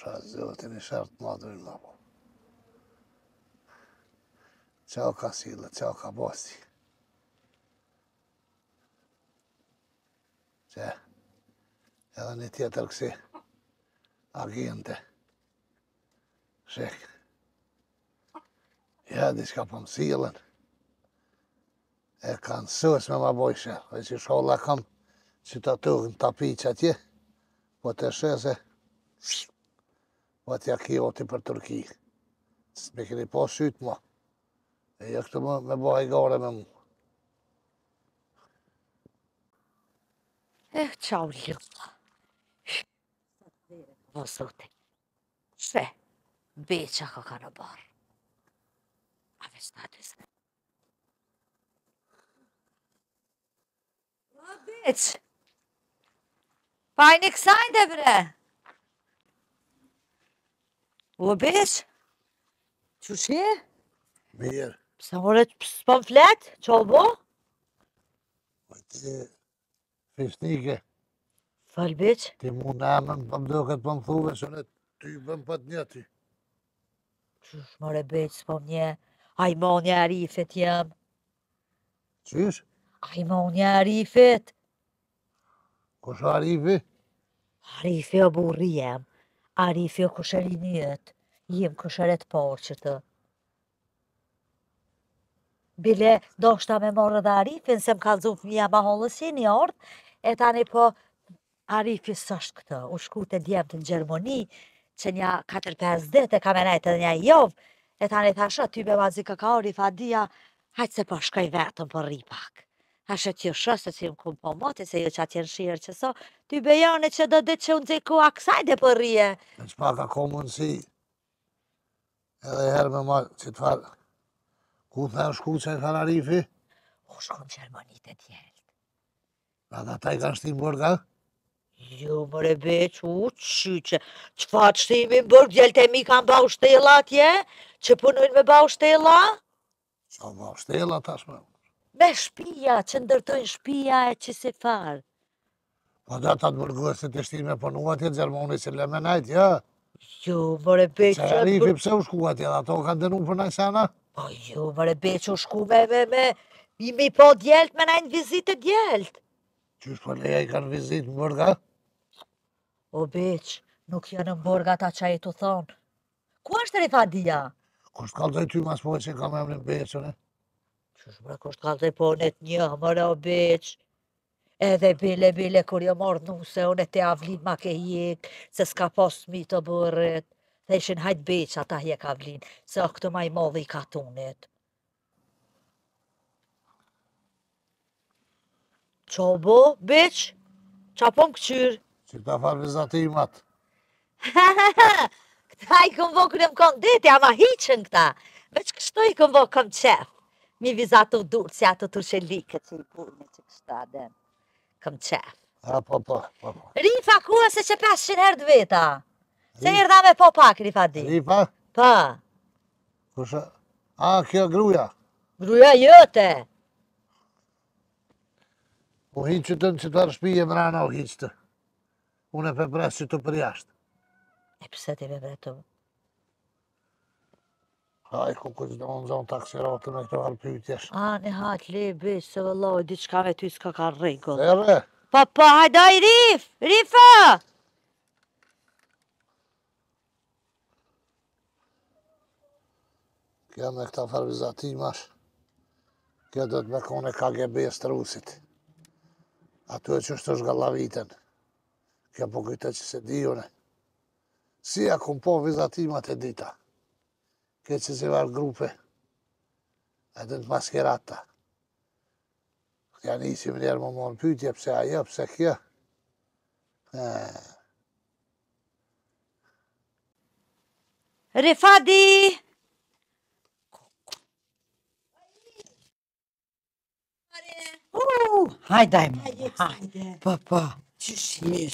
Sha zëvët e një shartë ma dojnë ma po. Qao ka sila, qao ka bosti. Që, edhe një tjetër kësi agente. Shekë. Ja, di shka pëmë po silën. E kanë sës me më bojshë. E që shola kam që të tukë të tapi që atje, po të shese, ma po t'ja ki oti për Turki. Së me keni po sytë ma. E jë këtu më me bëhaj gare me mu. Eh, qau lëpa. Po sotë, që? Beqa ka ka në barë. A veç të atë zë. Beqë! Pajnë i kësajnë dhe bre! Lëbesh? Që shi? Mirë. Pësa ore që pëm fletë? Qo bo? Po ti... Pishtike. Falë beq? Ti mund në amën pëm po doke pëm po thuve, së në ty pëm pët një ti. Që shmë beq së pëm një? A i mon një arifet jam. Qysh? A i mon një arifet. Kësha arifi? Arifi o burri jam. Arif jo kusheri njët, jem jim kusheret parë që të. Bile, do shta me morë dhe Arifin, se më ka zufë një ama një ordë, e tani po, Arifi sështë është këtë, u shku të djevë të në Gjermoni, që një 4-5 dhe të kamenajtë edhe një jovë, e tani thashë, ty be mazikë ka Arif, a dhja, hajtë se po shkoj vetëm për po ripakë. A shë t'jo shosë të që më jo kumë po moti, se jo që atë jenë shirë që so, t'i bejane që do dhe që unë zi ku aksaj dhe për rije. Në që pa ka ko mundësi, edhe herë me malë, që të falë, ku të në shku që e thana rifi? O shkom që e monit e tjetë. Pa da i kanë shtimë bërga? ka? Jo, më rebe, që u që që që, fa të shtimë më bërë, gjelë të mi kanë bau shtela tje, që punojnë me bau shtela? Sa bau shtela tashmë, me shpia, që ndërtojnë shpia e që farë. Po da të atë se të shtime, po nuk atje Gjermoni si lemenajt, ja? Jo, vore beqë... e rifi pëse u shku atje, dhe ato kanë dënu për nëjë sana? Po jo, vore beqë u shku me me me... i mi po djelt, me nëjnë vizitë djelt. Qysh për po leja i kanë vizitë më bërga? O beqë, nuk janë më bërga ta a e të thonë. Ku është rifadia? Kështë kaldoj ty mas po e kam emrin beqën Shushë bra, kështë kalë të i ponet një, mërë o bëqë. Edhe bile, bile, kur jo mërë nuse, unë e te avlin ma ke jek, se s'ka posë mi të bërët. Dhe ishin hajtë bëqë ata je ka avlin, se o këtë maj modhi ka tunit. Qo bo, bëqë? Qa po më këqyrë? Që ta farë vizatë i matë. Këta i këmbo kërëm kënë deti, ma hiqën këta. Veç kështu i këmbo këmë qefë mi vizat të durë, si ato tërshe like që i punë, që kështë adenë, këm qef. A, po, po, po, po. Rifa, ku e se që pesh shirë herë veta? Se i rda me po pak, Rifa, di. Rifa? Pa. Po. Kusha? A, kjo gruja? Gruja jote. U hinë që të në qëtarë shpije më rana u hinë të. Unë e pepresë që të përjashtë. E pëse ti pepresë të Haj, ku ku zdo në zonë taksiratën e këto alpytjesh. A, në hajt, le, bëj, se vëllohi, di qka me ty s'ka ka rrejko. E, Pa, pa, hajdoj, rif, rifa! Kjo me këta farë ash, kjo dhët me kone KGB e strusit. A tu e që është është galavitën, kjo po këtë që se dihune. Si e po vizatimat e dita. que se grupe, al grupo. Yani isim der momon püt yapsa yapsak ya. Ha. Refadi! Huu, Hai, dai, papa, ce și mie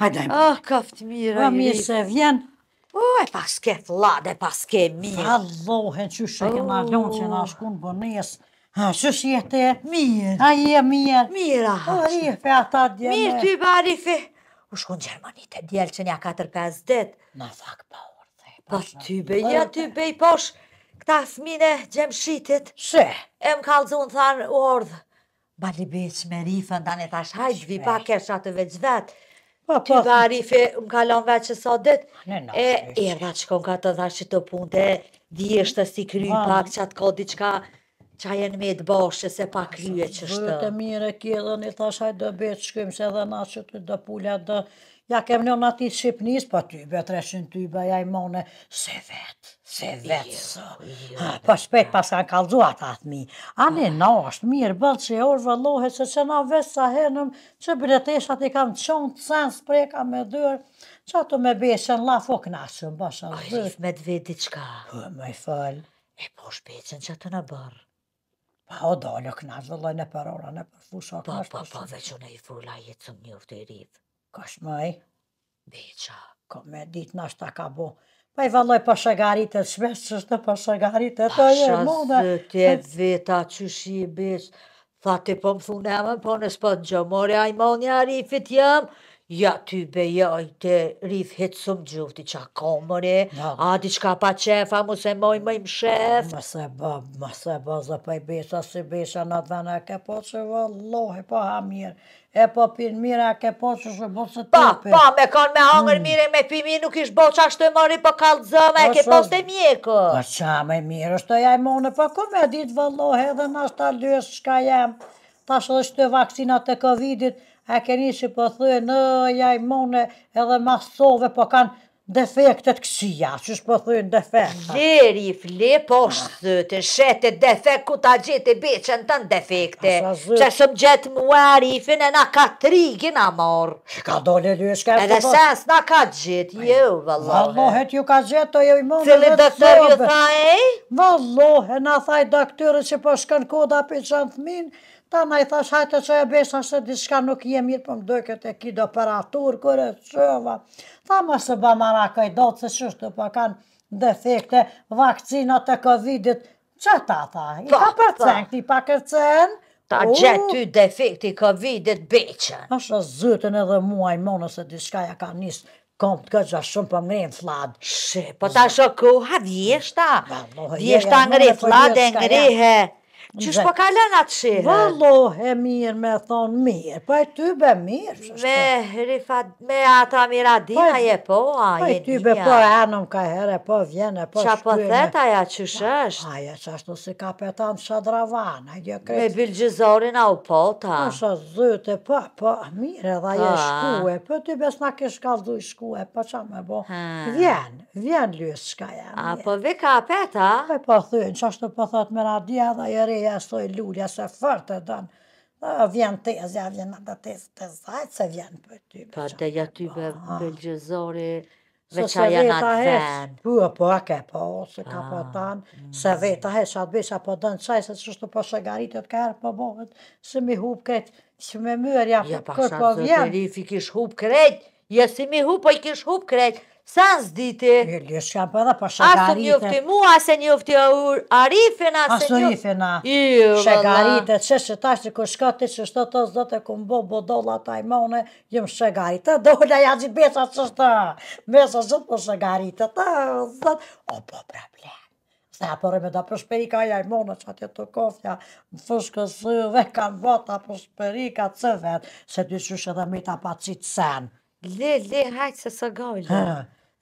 Hajde dajmë. Ah, kaftë mirë. Pa ah, mirë se vjenë. O, e paske thladë, e paske mirë. Pa që shë e nga lonë që nga oh. shkunë në nesë. Ha, që shë e Mirë. A, je, mirë. Mirë, a ha. A, i e ata djene. Mirë ty, Barifi. U shkunë Gjermani të djelë që nja 4-5 ditë. Në fakë pa orte. Pa të po, ty bej, ja ty i posh këta thmine gjemë shitit. Shë? E më kalë zonë thanë u ordhë. Ba me rifën, da në thashë hajtë vipa kërë shatëve gjvetë. Ty po, po. vari, fe, më kalon vetë e sa dit, e erva që kon ka të dhash që të punë, dhe dhjesht të si kry po. pak, që atë ka që a jenë me të bashkë, se pa krye që shtë. Vërë të mire kje dhe një thash dhe betë, shkëm se dhe na që të dhe pulla dhe Ja kem në në ati Shqipnis, po t'ybe, 300 t'ybe, ja i mone, se vetë, se vetë, jo, së. Jo, po shpetë jo. pas kanë kalzuat atë mi. Ani në ah. ashtë mirë, bëllë që e orë vëllohe, që që na vetë sa henëm, që bretesha ti kam qonë të sensë preka me dërë, që ato me beshen la fok bësha në dërë. A i rrifë me të vetë i Po, me i falë. E po shpecen që ato në bërë? Pa, o dalë, këna vëllohe në parola, në përfusha. Pa, pa, pa, dhe në i fulla jetë Kosh mëj. Beqa. Ko me ditë në ashtë ka bo. Pa i valoj për shëgarit e shmesh që shtë shëgarit e të e mëna. Pa shëzë të e veta që shi i beq. Tha ti po më thune e po në spot gjë. More a i mon një arifit jam. Ja ty bejoj te rif hitësëm gjufti që a komëri. A di qka pa qefa mu se moj më im shef. Më se bë, më se bë, zë pa po i besa si besa në dhe në ke po që valoj pa po ha mirë. E po pinë mirë, a ke po që shë bosë së të pinë? Po, po, me kanë me hangër hmm. mirë, me pimi, nuk ishë bo që ashtë të mëri, po kalë zëve, po e ke po të mjekë. Po që me mirë, është të jaj mone, po ku me ditë vëllohë, edhe në ashtë të lësë shka jem, ta shë dhe shë të vakcinat të covidit, e ke që po thujë, në jaj mone, edhe masove, po kanë defektet kësia, që shpo thujnë defektet. Leri, fle, po shë të shete defekt, ku ta gjithë i beqen të në defekte. Që më gjithë muar i finë, na ka tri gina morë. Ka dole lëshke. Edhe sens, na ka gjithë, jo, vëllohet. Vëllohet, ju ka gjithë, to jo i mundë. Cili doktor ju tha, e? Vëllohet, na thaj doktore që po shkën koda për qënë thminë, Ta na i thash, hajte që e besha se diska nuk je mirë për po më këtë e kid operatur, kërë e qëva. Ta ma se ba marakaj do të shushtu, pa po kanë defekte, vakcinat e covidit, që ta tha? I ka përcen, cenk, ti pa kërcen. Ta gjetë ty defekti covidit beqen. shë zëtën edhe muaj monë se diska ja ka njështë, kom të këtë shumë për po ngrin fladë. Shë, po ta shoku, ha, vjeshta, vjeshta ngrin fladë fladë e që shpo ka lënë atë shirë? Vëlloh e mirë me thonë mirë, pa po e ty be mirë. Me, rifat, me ata amiradina po je po, a po je një. Pa e ty be po anëm ka herë, po vjene, po shkujme. Qa po thet aja që shështë? Aja që ashtu si kapetan Shadravan, a je jo kretë. Me bilgjizorin a u po ta. Po shë zëte, po, po, mirë edhe a je ah. po ty be s'na kesh kaldu i shkuje, po qa me bo, vjen, vjen lësë shka janë. A po vi kapeta? Po po thënë, që ashtu po thot me dhe ja soj lulja se fërë të donë. A vjen tezë, a vjen atë tezë të zajtë se vjen për ty. Pa dhe ja ty be belgjëzori veqa janë atë venë. Po, po a ke po, se ka po ah, tanë, mm. se veta hesh atë besha po dënë qaj, se që shtu po shëgaritët ka herë po bohët, se mi hup kretë, që me mërë ja për kërë po, po vjen. Ja pa shatë zërë, i fi kish hup kretë, si mi hup, po i kish hup kretë, Sa në zdite? Mirë, është për shakarife. Asë një ofti mu, asë një ofti asë një... Asë një ofti jo, që që po ta kërë shkati që shtë të zdo të këmë bo, bo do mone, jëmë shakarite, do la ja gjithë besa që shtë ta. Besa që të shakarite, O, po, problem. Se a përëme da përshperi ka mone që atje të kofja, më fushkë së dhe kanë vota përshperika, ka vetë, se dy shushë edhe mita pa qitë Le, le, hajtë se së gajlë.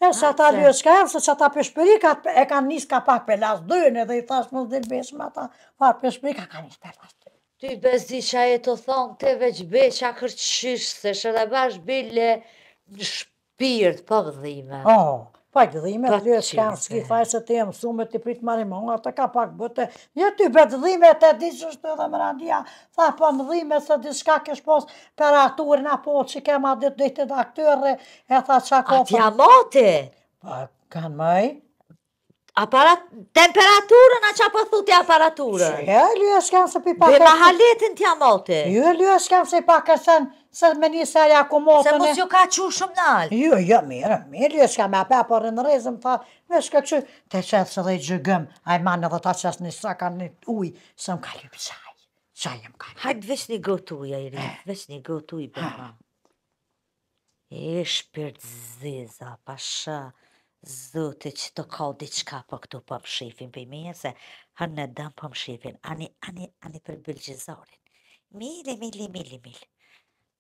E së ata lëjë s'ka e, së që ata pëshpëri, e kanë njësë ka pak për lasë dëjën, edhe i thashë më zilë beshëma ata. par pëshpëri, ka kanë njësë për lasë dëjën. Ty bezdi që a e të thonë, te veç beshë a kërqyshë, se shërë dhe bashë bile shpirt për po dhime. Oh, Pa këtë dhime të lyre që kanë s'ki thajë se ti e t'i pritë marimonga, të ka pak bëte. Një ty për dhime të e diqë është të dhe më randia, tha për po, në dhime se di shka kesh pos për aturin apo që kema dhe dhe dhe aktyre e tha qa kofa. A po? t'ja mati? Pa kanë maj, Aparat, temperaturën a qa për thuti aparaturën? Që e lua shkem se pi Dhe ma haletin t'ja moti? Jo, ju e lua shkem se i pakër sen, se me një se aja ku motën e... Se mos ju ka qu shumë nalë? Jo, jo, mirë, mirë, lua shkem e ape, por në rezëm fa, me shka që... Te qëtë se dhe i gjëgëm, a i manë dhe ta qësë një saka një uj, se më ka lupë qaj, qaj e më ka lupë. Hajtë vesh një gotu, ja eh zëti që të ka diçka për këtu po më shifin për mija se hënë në dëmë për po më shifin, ani, ani, ani për bëllgjizorin. Mili, mili, mili, mili.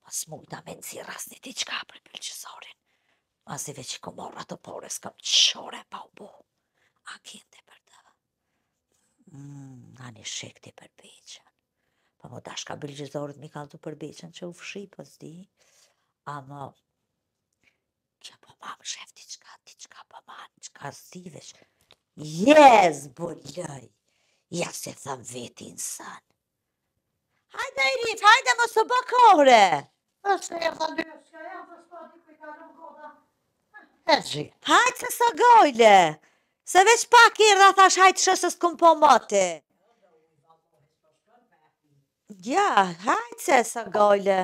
Pas mu da me nëzi rasni diçka për bëllgjizorin. Mas i veqë ku morra të porës, kam qore pa u bu. A kinte për të. Mm, ani shikti për beqën. Pa po mu ka shka bëllgjizorit mi kaldu për beqën që u fshi, pas po di. A mo, që po mamë shefti man, që ka zivesh, jez bulloj, ja se tham veti në san. Hajde, Irit, hajde, më së bakore. Êshtë e jatë dyrë, që po ka jatë së pati për ka në koda. E zhi. Hajde, që së gojle, se veç pak i rrë, thash, hajtë shësë së këmë po mëte. Ja, hajtë se së gojle.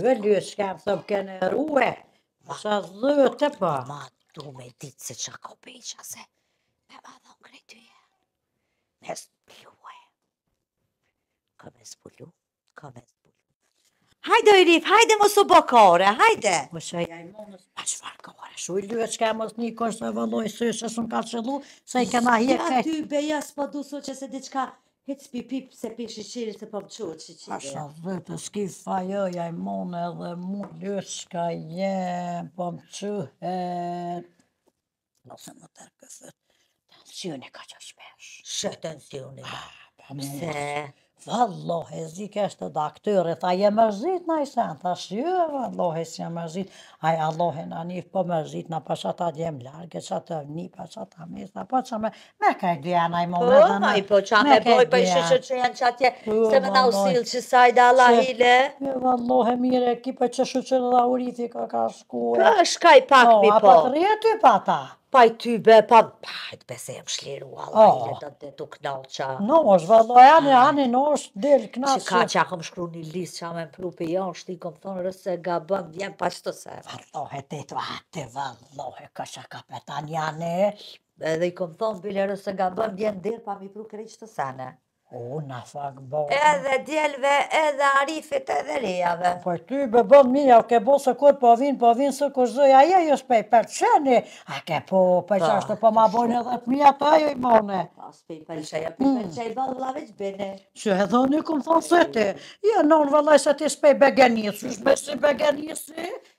Vëllu, jo, s'ka më thëmë kënë ruhe, sa dhëve pa. Matë, du me ditë se që ka beqa se me ma dhonë krejtyje. Me s'pluhe. Ka me s'pullu, ka me s'pullu. Hajde, Irif, hajde mos u bëkore, hajde. Po që i monës, pa që farë kore, shu i lue që ka mos një kështë e vëlloj së e shësë në ka qëllu, se i kema hje kështë. Ja ty, beja, s'pa du so që se diqka... Hec pi pip se pi shiqiri se po pëqo që qiri. Asha vetë, s'ki fa jo, jaj mone dhe mu lëshka je, po pëqo he. Nëse më tërë këfët, tensioni ka që shpesh. Shë tensioni. Ah, pa më. Se. Vallohi, zi kesh të e tha je më zhit në i sen, tha shjë, vallohi, si je më zhit, aj allohi në një, po më zhit në, pa që ta djem largë, që të një, pa që mis, ta po që me, me ka i dhja në i momentë, po, ma i po që me boj, pa po, i shëshë që janë që atje, po, se me në usil që saj da la hile, e vallohi, mire, ki pa po që shëshë që da uriti ka ka shku, pa, shkaj pak mi po, a pa të rjetu pa ta, pa i ty be, pa, pa, i të bese e më shliru, oh. i le të të knallë qa. No, është vëllo, anë, ah. anë, no, është delë knallë qa. Që ka që akëm shkru një listë që amë më plu për jo, është shti këmë thonë rëse ga vjen pa që të se. Vëllo, e të atë, vëllo, e kësha ka petan, janë, e. Edhe i këmë thonë, bile rëse ga vjen delë pa mi plu kërë që të sene. U, në fakë bërë. Edhe djelve, edhe arifit, edhe lejave. Po ty, bëbën, mirja, o ke bo së kur, po vinë, po vinë, së kur zëja, aja, jo shpej, për qeni. a ke po, për që po ma bojnë edhe për mija, ajo i mone. Aspej, për mm. që aja, për që i bërë, la veç bëne. Që edhe në këmë thonë, sëte, ja, non, vëllaj, se ti jo, shpej begenisë, shpej si begenisë,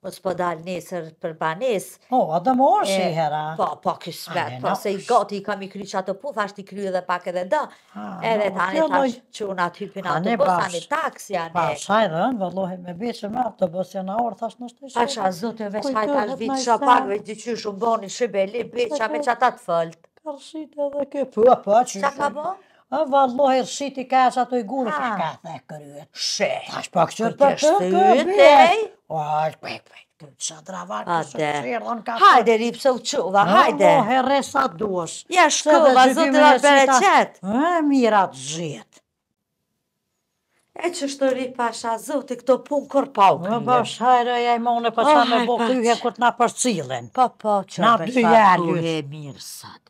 Po s'po dal nesër për banes. Po, oh, a dhe më orë shi hera. Po, po, kishmet, po, se i goti i kam i kry qatë pu, thasht i kry edhe pak edhe dë. Edhe tani tash që unë aty hypin atë të bus, tani taksi, anë. Pa, shaj dhe në, vëllohi me beqë me atë të bus, janë a orë, thasht në shtë i shumë. Pa, shaj, zote, me shaj tash vitë shë pak, me di që boni, shë beli, beqë, a me që ata të fëllët. Kërshit edhe ke pu, a pa, A vallohi shit i kash ato i gurë që ka the kryet. She. Tash po kjo të shtyte. O, pek pek. Të që dravarë, të që shirën ka të... Hajde, ripse u quva, hajde. Mo, herre, sa duosh. Ja, shkova, zotë dhe bereqet. E, mira të gjithë. E që shtë ri pasha, zotë, këto punë kur pau këmë. Në bësh, hajre, ja i mone, pa po që me bo kryhe këtë na përcilin. Pa, po, pa, po, që përsa kryhe mirë sëtë.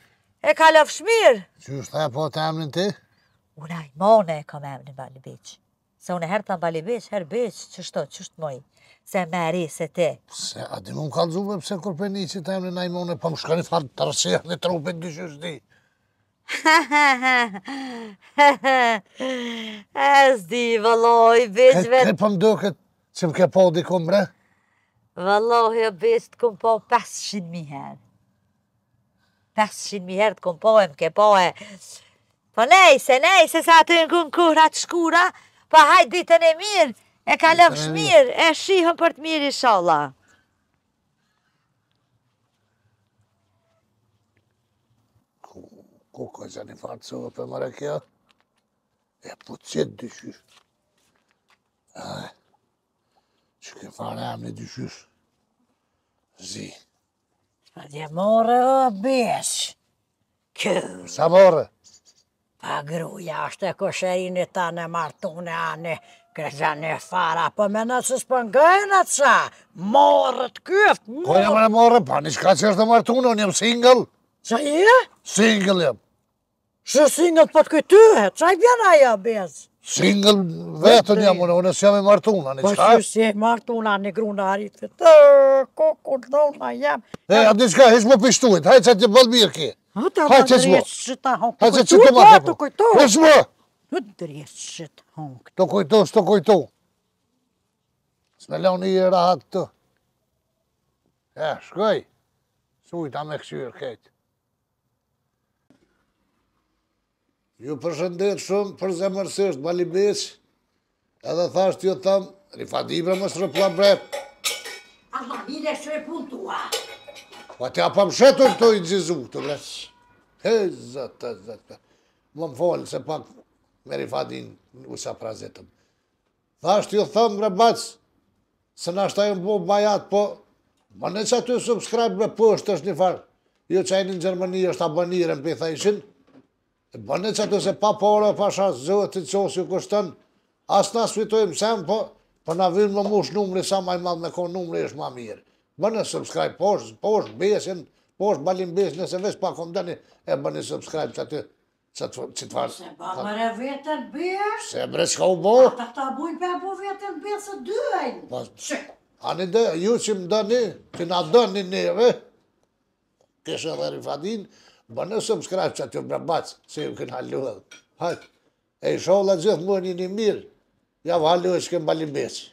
E ka lëf shmirë. Që është e po të emnin ti? Una i mone e kam emnin bali beqë. Se unë e herë thamë bali beqë, herë beqë, që shto, që shtë mojë. Se me eri, se ti. Se a di mund ka ndzuve pëse kur për një që të emnin a po i mone, pa më shkani farë të rësirë në trupin dy që shdi. E s'di, vëlloj, beqëve. E për po më duke që më ke po dikom, bre? Vëlloj, beqët, këm po 500.000 herë. 500 mi herë të kom më ke poe. Po nej, se nej, se sa të ngun kura të shkura, pa po hajt ditën e mirë, e ka lëvë shmirë, e shihëm për të mirë i shalla. Ku, ku ka që një fatë sëve për mëre kjo? E po qëtë dyshysh. Që ke fare am në dyshysh. Zi. Zi. A dje morë o bëshë, kërë. Sa morë? Pa gruja është e kosherin e ta në martune anë, Kërëgjani në fara, po me në që s'pën gëjnë atë sa, morë të kjoftë, morë. Kërë jam e në morë, pa një shka që është në martune, unë jam single. Që e? Single jam. Shë single për po të kujtyhe, që i vjena e single vetën jam unë, unë po si jam i martuna, një qka? Po që si jam i martuna, një gruna arritë, të kokur dhona jam. E, atë një qka, hish më pishtuit, hajtë që të bëllë mirë ki. Hajtë që të më. Hajtë që të më. Hajtë që të më. Hish më. Në drejtë që të më. Të kujtu, së të kujtu. Së me leo një rahat të. E, shkoj. Sujta me këshyrë këtë. ju përshëndet shumë për zemërsisht, bali beq, edhe thasht ju thamë, rifadibre më shrëpla brep. Ama, mire shë e pun tua. Pa po t'ja pa më shetur të i gjizu, të breq. He, zëtë, zëtë, më më folë, se pak me Rifatin u sa prazetëm. Thasht ju thamë, bre bacë, se nashta ju më po bu bajat, po, më në që aty subscribe, me po, është të një farë. Jo që ajni në Gjermani, është abonire, më pitha ishin, E bënde që të se pa pare, pa shasë zëve të qosë ju kështën, asë në svitojmë sem, po, po në vinë më mush numri sa maj madhë me ko numri është ma mirë. Bënde subscribe, posh, posh besin, posh balin besin, nëse vesh pa kom dëni, e bëni subscribe që të që të farë... Se ba e vetën bërë... Se bre që ka u bërë... Ata këta bujnë për po vetën bërë së dyajnë... Pa... Që? Ani dhe, ju që më dëni, që na dëni neve, kështë Ba në subscribe që aty më rabacë, se ju kënë halu edhe. e i shohë la gjithë më një një mirë, ja vë halu që kënë balimbeqë.